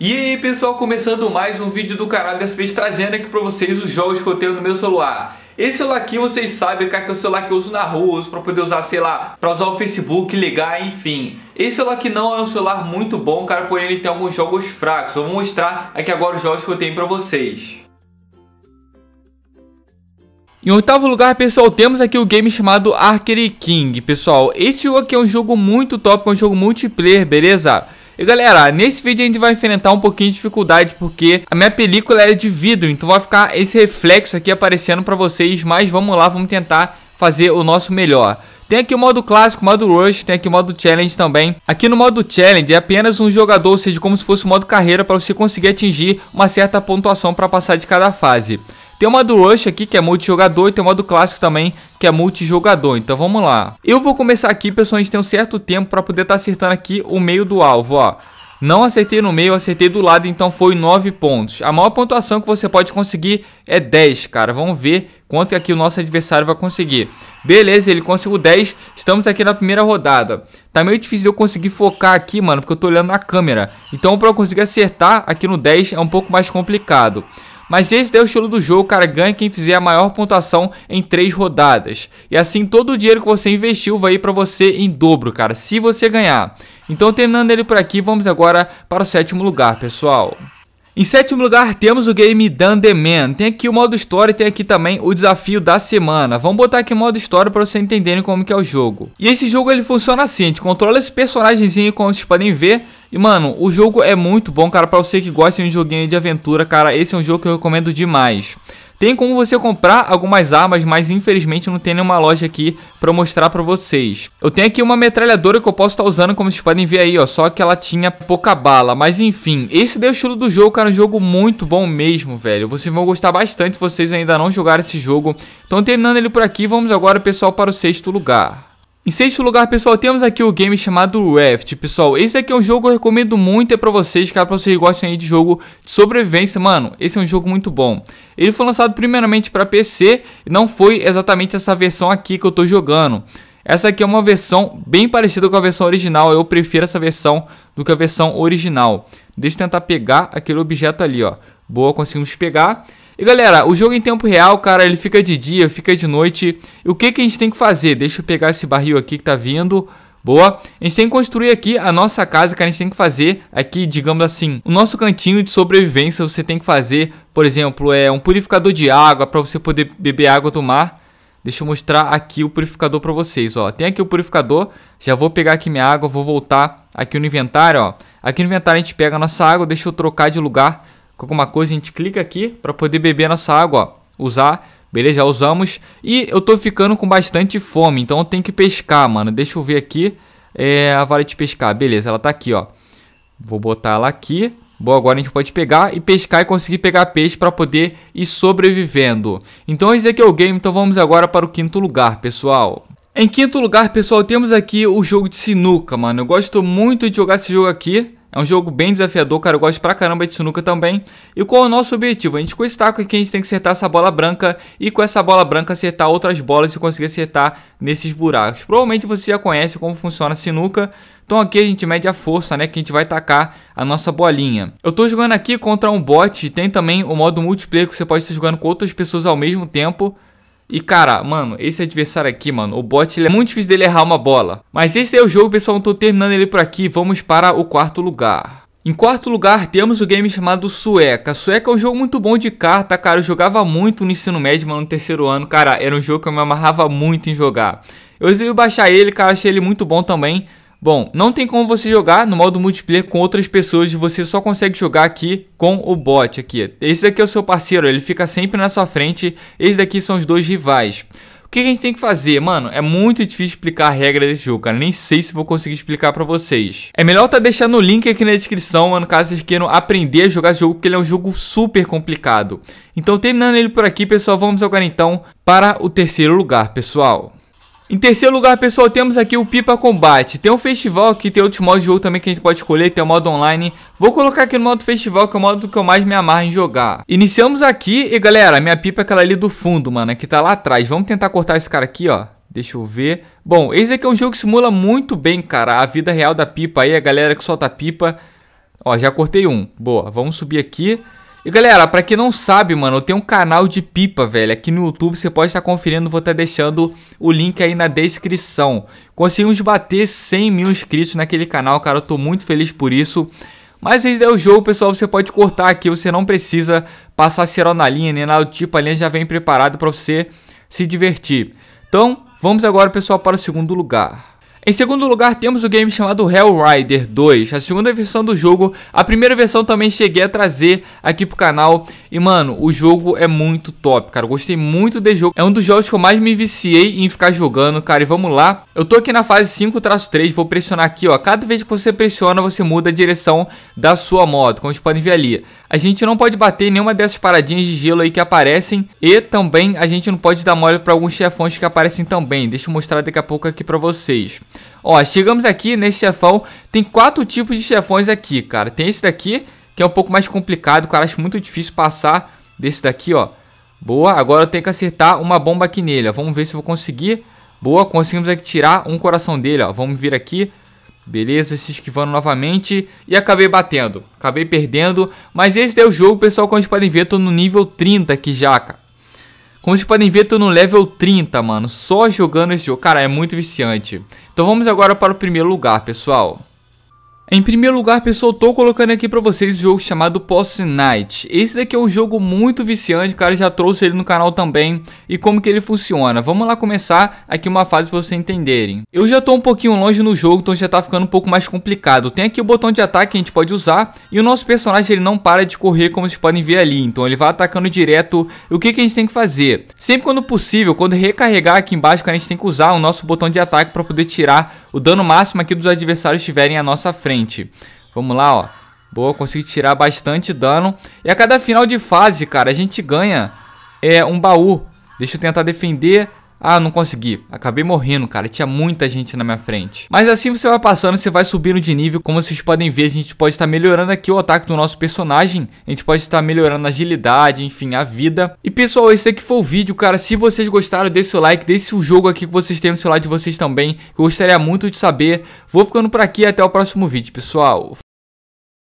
E aí pessoal, começando mais um vídeo do canal, dessa vez trazendo aqui pra vocês os jogos que eu tenho no meu celular. Esse celular aqui vocês sabem, cara, que é o celular que eu uso na rua, uso pra poder usar, sei lá, pra usar o Facebook, ligar, enfim. Esse celular aqui não é um celular muito bom, cara, porém ele tem alguns jogos fracos. Eu vou mostrar aqui agora os jogos que eu tenho pra vocês. Em oitavo lugar, pessoal, temos aqui o game chamado Archery King. Pessoal, esse jogo aqui é um jogo muito top, é um jogo multiplayer, beleza? E galera, nesse vídeo a gente vai enfrentar um pouquinho de dificuldade porque a minha película é de vidro, então vai ficar esse reflexo aqui aparecendo pra vocês, mas vamos lá, vamos tentar fazer o nosso melhor. Tem aqui o modo clássico, modo rush, tem aqui o modo challenge também. Aqui no modo challenge é apenas um jogador, ou seja, como se fosse o modo carreira para você conseguir atingir uma certa pontuação para passar de cada fase. Tem o modo Rush aqui, que é multijogador, e tem o modo clássico também, que é multijogador. Então vamos lá. Eu vou começar aqui, pessoal, a gente tem um certo tempo para poder estar tá acertando aqui o meio do alvo, ó. Não acertei no meio, acertei do lado, então foi 9 pontos. A maior pontuação que você pode conseguir é 10, cara. Vamos ver quanto aqui é o nosso adversário vai conseguir. Beleza, ele conseguiu 10. Estamos aqui na primeira rodada. Tá meio difícil eu conseguir focar aqui, mano, porque eu tô olhando na câmera. Então, para eu conseguir acertar aqui no 10 é um pouco mais complicado. Mas esse é o estilo do jogo, cara. Ganha quem fizer a maior pontuação em três rodadas. E assim, todo o dinheiro que você investiu vai ir para você em dobro, cara. Se você ganhar. Então, terminando ele por aqui, vamos agora para o sétimo lugar, pessoal. Em sétimo lugar temos o game Done Tem aqui o modo história e tem aqui também o desafio da semana. Vamos botar aqui o modo história para vocês entenderem como que é o jogo. E esse jogo ele funciona assim, a gente controla esse personagemzinho como vocês podem ver. E, mano, o jogo é muito bom, cara. Pra você que gosta de um joguinho de aventura, cara, esse é um jogo que eu recomendo demais. Tem como você comprar algumas armas, mas infelizmente não tem nenhuma loja aqui pra mostrar pra vocês. Eu tenho aqui uma metralhadora que eu posso estar tá usando, como vocês podem ver aí, ó. Só que ela tinha pouca bala. Mas enfim, esse deu é o estilo do jogo, cara. Um jogo muito bom mesmo, velho. Vocês vão gostar bastante se vocês ainda não jogaram esse jogo. Então terminando ele por aqui, vamos agora, pessoal, para o sexto lugar. Em sexto lugar, pessoal, temos aqui o game chamado Raft. Pessoal, esse aqui é um jogo que eu recomendo muito é pra vocês, cara, pra vocês gostem aí de jogo de sobrevivência, mano. Esse é um jogo muito bom. Ele foi lançado primeiramente para PC e não foi exatamente essa versão aqui que eu tô jogando. Essa aqui é uma versão bem parecida com a versão original, eu prefiro essa versão do que a versão original. Deixa eu tentar pegar aquele objeto ali, ó. Boa, conseguimos pegar. E galera, o jogo em tempo real, cara, ele fica de dia, fica de noite. E o que, que a gente tem que fazer? Deixa eu pegar esse barril aqui que tá vindo. Boa. A gente tem que construir aqui a nossa casa, cara. A gente tem que fazer aqui, digamos assim, o nosso cantinho de sobrevivência. Você tem que fazer, por exemplo, é um purificador de água para você poder beber água do mar. Deixa eu mostrar aqui o purificador para vocês, ó. Tem aqui o purificador. Já vou pegar aqui minha água, vou voltar aqui no inventário, ó. Aqui no inventário a gente pega a nossa água, deixa eu trocar de lugar alguma coisa, a gente clica aqui para poder beber nossa água, ó. Usar, beleza? Já usamos. E eu tô ficando com bastante fome, então eu tenho que pescar, mano. Deixa eu ver aqui é, a vara de pescar. Beleza, ela tá aqui, ó. Vou botar ela aqui. Bom, agora a gente pode pegar e pescar e conseguir pegar peixe para poder ir sobrevivendo. Então esse aqui é o game, então vamos agora para o quinto lugar, pessoal. Em quinto lugar, pessoal, temos aqui o jogo de sinuca, mano. Eu gosto muito de jogar esse jogo aqui. É um jogo bem desafiador, cara. Eu gosto pra caramba de sinuca também. E qual é o nosso objetivo? A gente com esse taco aqui, a gente tem que acertar essa bola branca. E com essa bola branca, acertar outras bolas e conseguir acertar nesses buracos. Provavelmente você já conhece como funciona a sinuca. Então aqui a gente mede a força, né, que a gente vai tacar a nossa bolinha. Eu tô jogando aqui contra um bot, tem também o modo multiplayer que você pode estar jogando com outras pessoas ao mesmo tempo. E cara, mano, esse adversário aqui, mano, o bot ele é muito difícil dele errar uma bola. Mas esse é o jogo, pessoal, tô terminando ele por aqui, vamos para o quarto lugar. Em quarto lugar, temos o game chamado Sueca. Sueca é um jogo muito bom de carta, cara. Eu jogava muito no ensino médio, mano, no terceiro ano. Cara, era um jogo que eu me amarrava muito em jogar. Eu resolvi baixar ele, cara, achei ele muito bom também. Bom, não tem como você jogar no modo multiplayer com outras pessoas, você só consegue jogar aqui com o bot aqui. Esse daqui é o seu parceiro, ele fica sempre na sua frente, Esse daqui são os dois rivais. O que a gente tem que fazer? Mano, é muito difícil explicar a regra desse jogo, cara. Nem sei se vou conseguir explicar pra vocês. É melhor tá deixando o link aqui na descrição, mano, caso vocês queiram aprender a jogar esse jogo, porque ele é um jogo super complicado. Então, terminando ele por aqui, pessoal, vamos agora então para o terceiro lugar, pessoal. Em terceiro lugar, pessoal, temos aqui o Pipa Combate. Tem um festival aqui, tem outros modos de jogo também que a gente pode escolher, tem o modo online. Vou colocar aqui no modo festival, que é o modo que eu mais me amarro em jogar. Iniciamos aqui, e galera, minha pipa é aquela ali do fundo, mano, é que tá lá atrás. Vamos tentar cortar esse cara aqui, ó. Deixa eu ver. Bom, esse aqui é um jogo que simula muito bem, cara, a vida real da pipa aí, a galera que solta a pipa. Ó, já cortei um. Boa, vamos subir aqui. E galera, pra quem não sabe, mano, eu tenho um canal de pipa, velho, aqui no YouTube, você pode estar tá conferindo, vou estar tá deixando o link aí na descrição. Conseguimos bater 100 mil inscritos naquele canal, cara, eu tô muito feliz por isso. Mas esse é o jogo, pessoal, você pode cortar aqui, você não precisa passar cerol na linha, nem nada do tipo, a linha já vem preparada pra você se divertir. Então, vamos agora, pessoal, para o segundo lugar. Em segundo lugar, temos o game chamado Hellrider 2, a segunda versão do jogo. A primeira versão também cheguei a trazer aqui pro canal. E, mano, o jogo é muito top, cara. gostei muito desse jogo. É um dos jogos que eu mais me viciei em ficar jogando, cara. E vamos lá. Eu tô aqui na fase 5-3. Vou pressionar aqui, ó. Cada vez que você pressiona, você muda a direção da sua moto, como vocês podem ver ali. A gente não pode bater nenhuma dessas paradinhas de gelo aí que aparecem. E também a gente não pode dar mole para alguns chefões que aparecem também. Deixa eu mostrar daqui a pouco aqui para vocês. Ó, chegamos aqui nesse chefão. Tem quatro tipos de chefões aqui, cara. Tem esse daqui, que é um pouco mais complicado, cara. Acho muito difícil passar desse daqui, ó. Boa, agora eu tenho que acertar uma bomba aqui nele, ó. Vamos ver se eu vou conseguir. Boa, conseguimos aqui tirar um coração dele, ó. Vamos vir aqui. Beleza, se esquivando novamente e acabei batendo, acabei perdendo, mas esse é o jogo, pessoal, como vocês podem ver, tô no nível 30 aqui já, cara. Como vocês podem ver, tô no level 30, mano, só jogando esse jogo, cara, é muito viciante. Então vamos agora para o primeiro lugar, pessoal. Em primeiro lugar, pessoal, tô colocando aqui para vocês o um jogo chamado Posse Night. Esse daqui é um jogo muito viciante, cara, já trouxe ele no canal também. E como que ele funciona? Vamos lá começar aqui uma fase para vocês entenderem. Eu já tô um pouquinho longe no jogo, então já tá ficando um pouco mais complicado. Tem aqui o botão de ataque que a gente pode usar. E o nosso personagem, ele não para de correr, como vocês podem ver ali. Então ele vai atacando direto. E o que que a gente tem que fazer? Sempre quando possível, quando recarregar aqui embaixo, cara, a gente tem que usar o nosso botão de ataque para poder tirar o dano máximo aqui dos adversários estiverem à nossa frente seguinte. Vamos lá, ó. Boa, consegui tirar bastante dano. E a cada final de fase, cara, a gente ganha é, um baú. Deixa eu tentar defender. Ah, não consegui. Acabei morrendo, cara. Tinha muita gente na minha frente. Mas assim você vai passando, você vai subindo de nível. Como vocês podem ver, a gente pode estar melhorando aqui o ataque do nosso personagem. A gente pode estar melhorando a agilidade, enfim, a vida. E pessoal, esse aqui foi o vídeo, cara. Se vocês gostaram, deixe seu like. Deixe o jogo aqui que vocês têm no celular de vocês também. Eu gostaria muito de saber. Vou ficando por aqui. Até o próximo vídeo, pessoal.